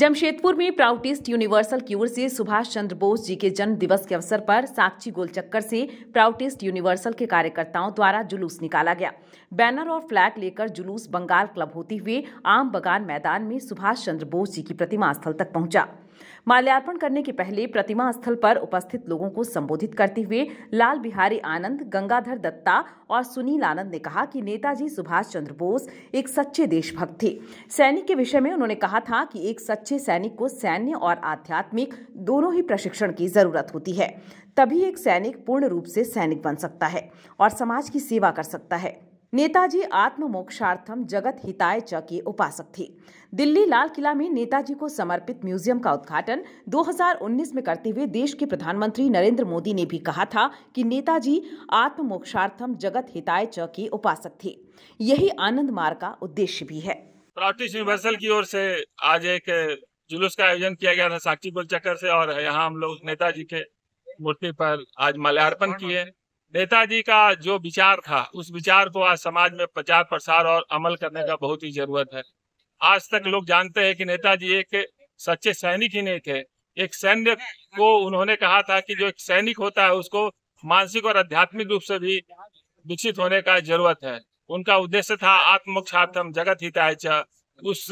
जमशेदपुर में Proutist universal की ओर से सुभाष चंद्र बोस जी के जन्म दिवस के अवसर पर साक्षी गोलचक्कर से प्राउटिस्ट यूनिवर्सल के कार्यकर्ताओं द्वारा जुलूस निकाला गया बैनर और फ्लैग लेकर जुलूस बंगाल क्लब होते हुए आम बगान मैदान में सुभाष चंद्र बोस जी की प्रतिमा स्थल तक पहुंचा माल्यार्पण करने के पहले प्रतिमा स्थल पर उपस्थित लोगों को संबोधित करते हुए लाल बिहारी आनंद गंगाधर दत्ता और सुनील आनंद ने कहा कि नेताजी सुभाष चंद्र बोस एक सच्चे देशभक्त थे सैनिक के विषय में उन्होंने कहा था कि एक सच्चे सैनिक को सैन्य और आध्यात्मिक दोनों ही प्रशिक्षण की जरूरत होती है तभी एक सैनिक पूर्ण रूप से सैनिक बन सकता है और समाज की सेवा कर सकता है नेताजी आत्ममोक्षार्थम जगत हिताय च के उपासक थे दिल्ली लाल किला में नेताजी को समर्पित म्यूजियम का उद्घाटन 2019 में करते हुए देश के प्रधानमंत्री नरेंद्र मोदी ने भी कहा था कि नेताजी आत्ममोक्षार्थम जगत हिताय च के उपासक थे यही आनंद मार्ग का उद्देश्य भी है प्राप्तिश यूनिवर्सल की ओर से आज एक जुलूस का आयोजन किया गया था साक्षी बोल चक्कर से और यहाँ हम लोग नेताजी के मूर्ति पर आज माल्यार्पण किए नेताजी का जो विचार था उस विचार को आज समाज में प्रचार प्रसार और अमल करने का बहुत ही जरूरत है आज तक लोग जानते हैं कि नेताजी एक सच्चे सैनिक ही नहीं थे एक सैन्य को उन्होंने कहा था कि जो एक सैनिक होता है उसको मानसिक और आध्यात्मिक रूप से भी विकसित होने का जरूरत है उनका उद्देश्य था आत्मोक्षार्थम जगत हिताय उस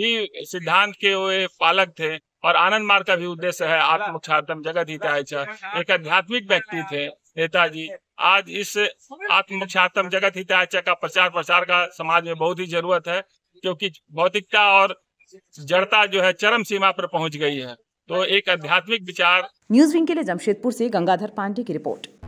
ही सिद्धांत के वे पालक थे और आनंद मार्ग का भी उद्देश्य है आत्मोक्षार्थम जगत हिताय एक आध्यात्मिक व्यक्ति थे नेताजी आज इस आत्मख्यातम जगत हिताचा का प्रचार प्रसार का समाज में बहुत ही जरूरत है क्योंकि भौतिकता और जड़ता जो है चरम सीमा पर पहुंच गई है तो एक आध्यात्मिक विचार न्यूज विंग के लिए जमशेदपुर से गंगाधर पांडे की रिपोर्ट